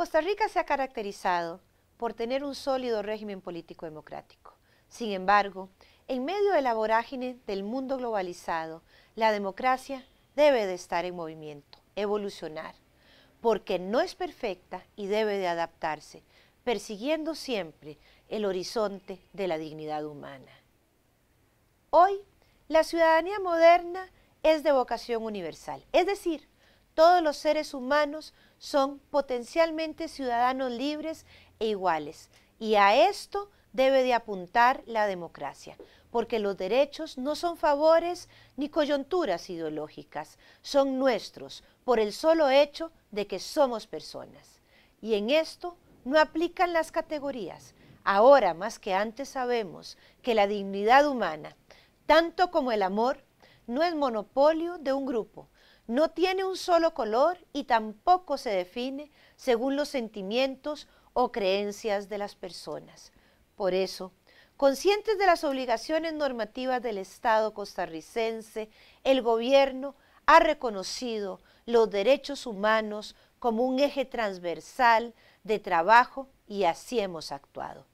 Costa Rica se ha caracterizado por tener un sólido régimen político democrático. Sin embargo, en medio de la vorágine del mundo globalizado, la democracia debe de estar en movimiento, evolucionar, porque no es perfecta y debe de adaptarse, persiguiendo siempre el horizonte de la dignidad humana. Hoy, la ciudadanía moderna es de vocación universal, es decir, todos los seres humanos son potencialmente ciudadanos libres e iguales. Y a esto debe de apuntar la democracia, porque los derechos no son favores ni coyunturas ideológicas, son nuestros por el solo hecho de que somos personas. Y en esto no aplican las categorías. Ahora más que antes sabemos que la dignidad humana, tanto como el amor, no es monopolio de un grupo, no tiene un solo color y tampoco se define según los sentimientos o creencias de las personas. Por eso, conscientes de las obligaciones normativas del Estado costarricense, el gobierno ha reconocido los derechos humanos como un eje transversal de trabajo y así hemos actuado.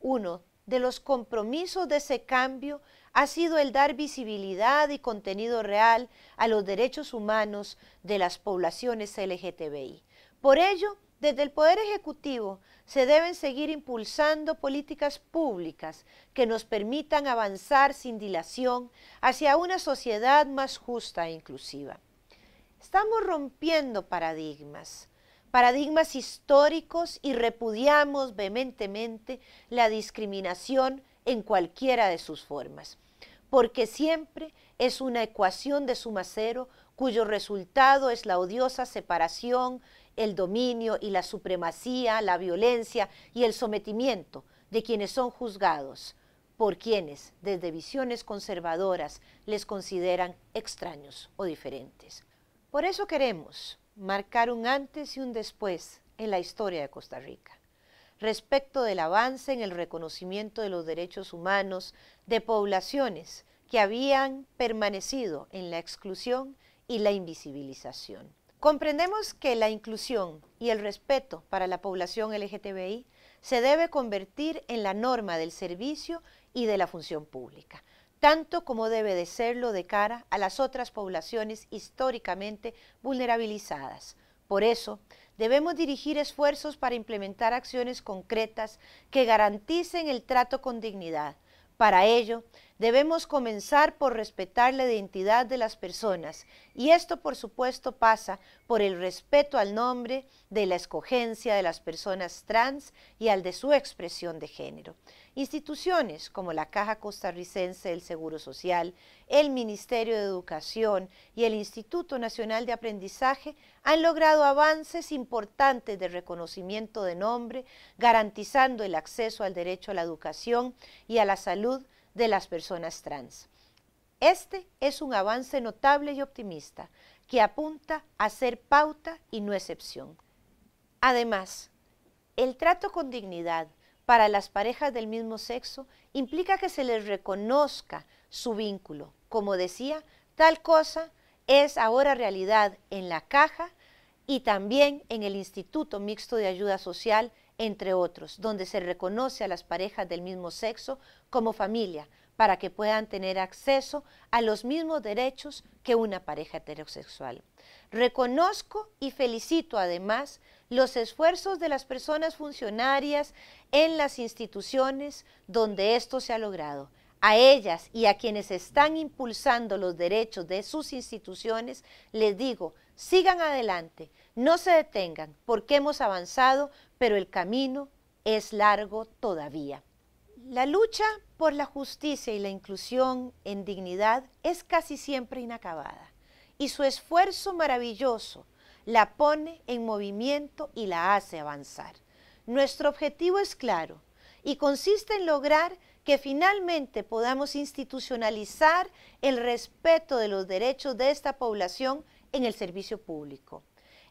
Uno de los compromisos de ese cambio ha sido el dar visibilidad y contenido real a los derechos humanos de las poblaciones LGTBI. Por ello, desde el Poder Ejecutivo se deben seguir impulsando políticas públicas que nos permitan avanzar sin dilación hacia una sociedad más justa e inclusiva. Estamos rompiendo paradigmas paradigmas históricos y repudiamos vehementemente la discriminación en cualquiera de sus formas, porque siempre es una ecuación de suma cuyo resultado es la odiosa separación, el dominio y la supremacía, la violencia y el sometimiento de quienes son juzgados por quienes desde visiones conservadoras les consideran extraños o diferentes. Por eso queremos marcar un antes y un después en la historia de Costa Rica respecto del avance en el reconocimiento de los derechos humanos de poblaciones que habían permanecido en la exclusión y la invisibilización. Comprendemos que la inclusión y el respeto para la población LGTBI se debe convertir en la norma del servicio y de la función pública tanto como debe de serlo de cara a las otras poblaciones históricamente vulnerabilizadas. Por eso, debemos dirigir esfuerzos para implementar acciones concretas que garanticen el trato con dignidad. Para ello, Debemos comenzar por respetar la identidad de las personas y esto por supuesto pasa por el respeto al nombre de la escogencia de las personas trans y al de su expresión de género. Instituciones como la Caja Costarricense del Seguro Social, el Ministerio de Educación y el Instituto Nacional de Aprendizaje han logrado avances importantes de reconocimiento de nombre, garantizando el acceso al derecho a la educación y a la salud de las personas trans. Este es un avance notable y optimista que apunta a ser pauta y no excepción. Además, el trato con dignidad para las parejas del mismo sexo implica que se les reconozca su vínculo. Como decía, tal cosa es ahora realidad en la caja y también en el Instituto Mixto de Ayuda Social entre otros, donde se reconoce a las parejas del mismo sexo como familia para que puedan tener acceso a los mismos derechos que una pareja heterosexual. Reconozco y felicito además los esfuerzos de las personas funcionarias en las instituciones donde esto se ha logrado. A ellas y a quienes están impulsando los derechos de sus instituciones, les digo, sigan adelante, no se detengan, porque hemos avanzado pero el camino es largo todavía. La lucha por la justicia y la inclusión en dignidad es casi siempre inacabada y su esfuerzo maravilloso la pone en movimiento y la hace avanzar. Nuestro objetivo es claro y consiste en lograr que finalmente podamos institucionalizar el respeto de los derechos de esta población en el servicio público.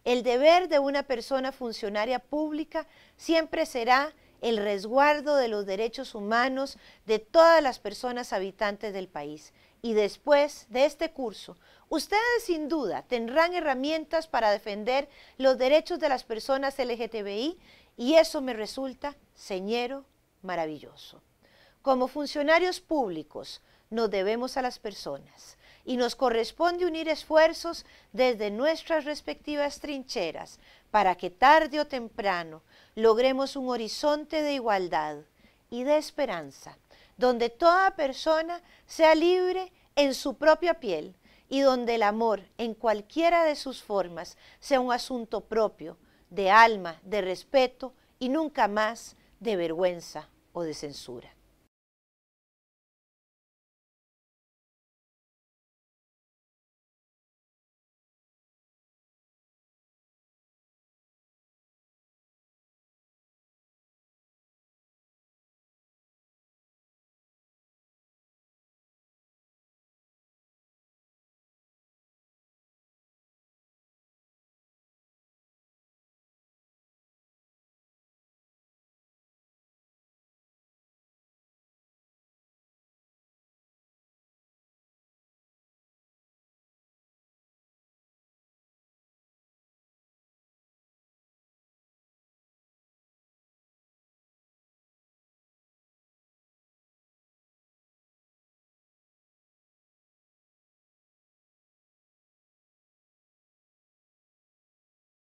El deber de una persona funcionaria pública siempre será el resguardo de los derechos humanos de todas las personas habitantes del país. Y después de este curso, ustedes sin duda tendrán herramientas para defender los derechos de las personas LGTBI y eso me resulta señero maravilloso. Como funcionarios públicos, nos debemos a las personas y nos corresponde unir esfuerzos desde nuestras respectivas trincheras para que tarde o temprano logremos un horizonte de igualdad y de esperanza, donde toda persona sea libre en su propia piel y donde el amor, en cualquiera de sus formas, sea un asunto propio, de alma, de respeto y nunca más de vergüenza o de censura.